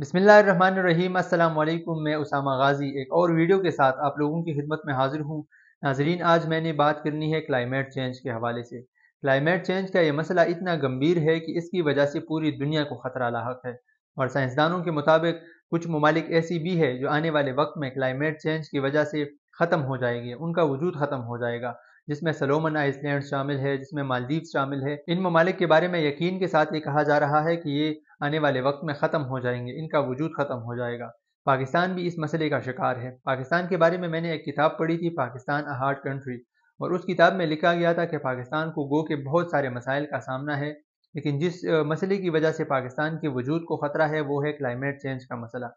बिसमीम अल्लाम मैं उसामा गाजी एक और वीडियो के साथ आप लोगों की खिदमत में हाजिर हूँ नाजरीन आज मैंने बात करनी है क्लाइमेट चेंज के हवाले से क्लाइमेट चेंज का यह मसला इतना गंभीर है कि इसकी वजह से पूरी दुनिया को ख़तरा लाक है और साइंसदानों के मुताबिक कुछ ममालिक ऐसी भी है जो आने वाले वक्त में क्लाइमेट चेंज की वजह से ख़त्म हो जाएगी उनका वजूद ख़त्म हो जाएगा जिसमें सलोमन आइसलैंड शामिल है जिसमें मालदीव शामिल है इन ममालिक के बारे में यकीन के साथ ये कहा जा रहा है कि ये आने वाले वक्त में ख़त्म हो जाएंगे इनका वजूद ख़त्म हो जाएगा पाकिस्तान भी इस मसले का शिकार है पाकिस्तान के बारे में मैंने एक किताब पढ़ी थी पाकिस्तान अ हार्ड कंट्री और उस किताब में लिखा गया था कि पाकिस्तान को गो के बहुत सारे मसाइल का सामना है लेकिन जिस मसले की वजह से पाकिस्तान के वजूद को ख़तरा है वो है क्लाइमेट चेंज का मसला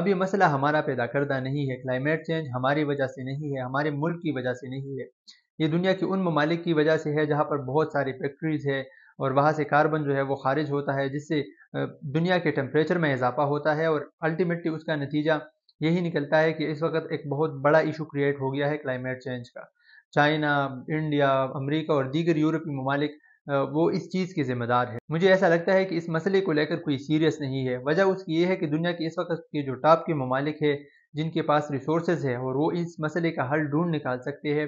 अब ये मसला हमारा पैदा करदा नहीं है क्लाइमेट चेंज हमारी वजह से नहीं है हमारे मुल्क की वजह से नहीं है ये दुनिया के उन ममालिक की वजह से है जहाँ पर बहुत सारी फैक्ट्रीज़ है और वहाँ से कार्बन जो है वो खारिज होता है जिससे दुनिया के टेम्परेचर में इजाफा होता है और अल्टीमेटली उसका नतीजा यही निकलता है कि इस वक्त एक बहुत बड़ा इशू क्रिएट हो गया है क्लाइमेट चेंज का चाइना इंडिया अमेरिका और दीगर यूरोपीय ममालिक वो इस चीज़ की जिम्मेदार है मुझे ऐसा लगता है कि इस मसले को लेकर कोई सीरियस नहीं है वजह उसकी ये है कि दुनिया के इस वक्त के जो टॉप के ममालिक है जिनके पास रिसोर्सेज है और वो इस मसले का हल ढूंढ निकाल सकते हैं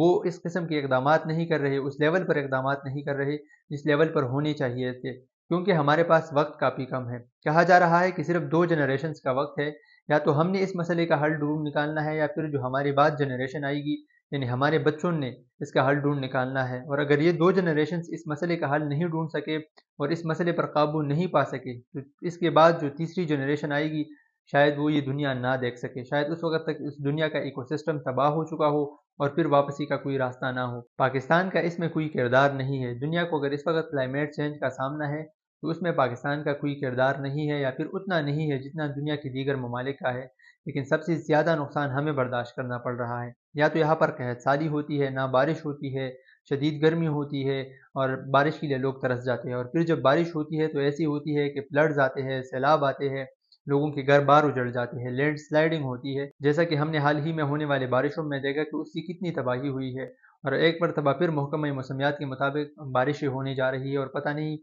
वो इस किस्म के इकदाम नहीं कर रहे उस लेवल पर इकदाम नहीं कर रहे जिस लेवल पर होने चाहिए थे क्योंकि हमारे पास वक्त काफ़ी कम है कहा जा रहा है कि सिर्फ दो जनरेशन का वक्त है या तो हमने इस मसले का हल ढूंढ निकालना है या फिर जो हमारे बाद जनरेशन आएगी यानी हमारे बच्चों ने इसका हल ढूंढ निकालना है और अगर ये दो जनरेशन इस मसले का हल नहीं ढूंढ सके और इस मसले पर काबू नहीं पा सके तो इसके बाद जो तीसरी जनरेशन आएगी शायद वो ये दुनिया ना देख सके शायद उस वक्त तक इस दुनिया का इकोसिस्टम तबाह हो चुका हो और फिर वापसी का कोई रास्ता ना हो पाकिस्तान का इसमें कोई किरदार नहीं है दुनिया को अगर इस वक्त क्लाइमेट चेंज का सामना है तो उसमें पाकिस्तान का कोई किरदार नहीं है या फिर उतना नहीं है जितना दुनिया के दीगर ममालिक का है लेकिन सबसे ज़्यादा नुकसान हमें बर्दाश्त करना पड़ रहा है या तो यहाँ पर कहत साली होती है ना बारिश होती है शदीद गर्मी होती है और बारिश के लिए लोग तरस जाते हैं और फिर जब बारिश होती है तो ऐसी होती है कि फ्लड्स आते हैं सैलाब आते हैं लोगों के घर बार उजड़ जाते हैं लैंड स्लाइडिंग होती है जैसा कि हमने हाल ही में होने वाले बारिशों में देखा कि उसकी कितनी तबाही हुई है और एक मरतबा फिर महकमे मौसमियात के मुताबिक बारिशें होने जा रही है और पता नहीं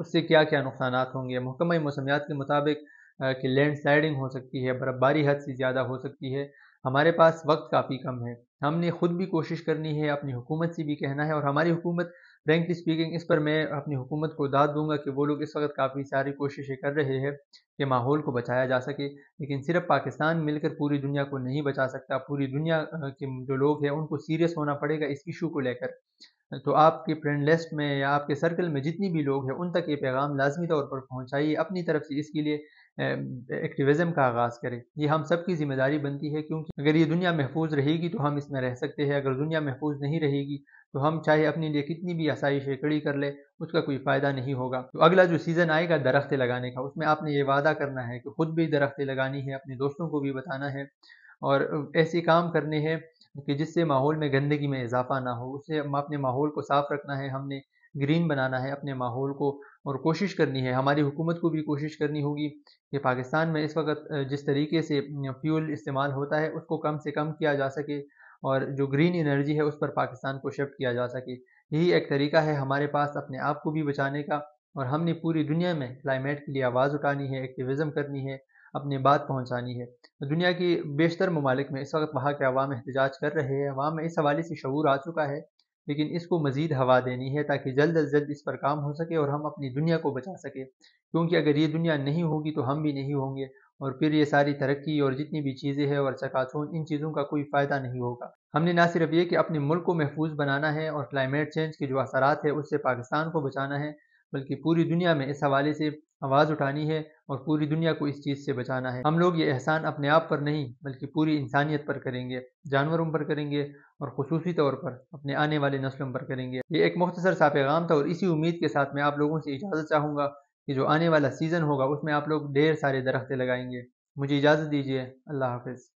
उससे क्या क्या नुकसान होंगे महकमे मौसमियात के मुताबिक कि लैंड स्लाइडिंग हो सकती है बर्फ़बारी हद से ज़्यादा हो सकती है हमारे पास वक्त काफ़ी कम है हमने खुद भी कोशिश करनी है अपनी हुकूमत से भी कहना है और हमारी हुकूमत फ्रेंक स्पीकिंग इस पर मैं अपनी हुकूमत को दाद दूंगा कि वो लोग इस वक्त काफ़ी सारी कोशिशें कर रहे हैं कि माहौल को बचाया जा सके लेकिन सिर्फ पाकिस्तान मिलकर पूरी दुनिया को नहीं बचा सकता पूरी दुनिया के जो लोग हैं उनको सीरियस होना पड़ेगा इस इशू को लेकर तो आपकी फ्रेंड लिस्ट में या आपके सर्कल में जितनी भी लोग हैं उन तक ये पैगाम लाजमी तौर पर पहुँचाइए अपनी तरफ से इसके लिए एक्टिविज़म का आगाज़ करें ये हम सब की जिम्मेदारी बनती है क्योंकि अगर ये दुनिया महफूज रहेगी तो हम इसमें रह सकते हैं अगर दुनिया महफूज नहीं रहेगी तो हम चाहे अपने लिए कितनी भी आसाइश कड़ी कर ले उसका कोई फ़ायदा नहीं होगा तो अगला जो सीज़न आएगा दरख्तें लगाने का उसमें आपने ये वादा करना है कि खुद भी दरख्तें लगानी है अपने दोस्तों को भी बताना है और ऐसे काम करने हैं कि जिससे माहौल में गंदगी में इजाफा ना हो उससे हम अपने माहौल को साफ़ रखना है हमने ग्रीन बनाना है अपने माहौल को और कोशिश करनी है हमारी हुकूमत को भी कोशिश करनी होगी कि पाकिस्तान में इस वक्त जिस तरीके से फ्यूल इस्तेमाल होता है उसको कम से कम किया जा सके और जो ग्रीन एनर्जी है उस पर पाकिस्तान को शिफ्ट किया जा सके यही एक तरीका है हमारे पास अपने आप को भी बचाने का और हमने पूरी दुनिया में क्लाइमेट के लिए आवाज़ उठानी है एक्टिविज़म करनी है अपनी बात पहुँचानी है दुनिया की बेशतर ममालिक में इस वक्त वहाँ के अवाम एहतजाज कर रहे हैं अवाम में इस हवाले से शूर आ चुका है लेकिन इसको मज़ीद हवा देनी है ताकि जल्द अज जल्द इस पर काम हो सके और हम अपनी दुनिया को बचा सकें क्योंकि अगर ये दुनिया नहीं होगी तो हम भी नहीं होंगे और फिर ये सारी तरक्की और जितनी भी चीज़ें हैं और चकाचों इन चीज़ों का कोई फ़ायदा नहीं होगा हमने ना सिर्फ ये कि अपने मुल्क को महफूज बनाना है और क्लाइमेट चेंज के जो असरात है उससे पाकिस्तान को बचाना है बल्कि पूरी दुनिया में इस हवाले से आवाज़ उठानी है और पूरी दुनिया को इस चीज़ से बचाना है हम लोग ये एहसान अपने आप पर नहीं बल्कि पूरी इंसानियत पर करेंगे जानवरों पर करेंगे और खसूसी तौर पर अपने आने वाले नस्लों पर करेंगे ये एक मुख्तर सा पैगाम था और इसी उम्मीद के साथ मैं आप लोगों से इजाज़त चाहूँगा कि जो आने वाला सीज़न होगा उसमें आप लोग ढेर सारे दरख्ते लगाएंगे मुझे इजाज़त दीजिए अल्लाह हाफिज़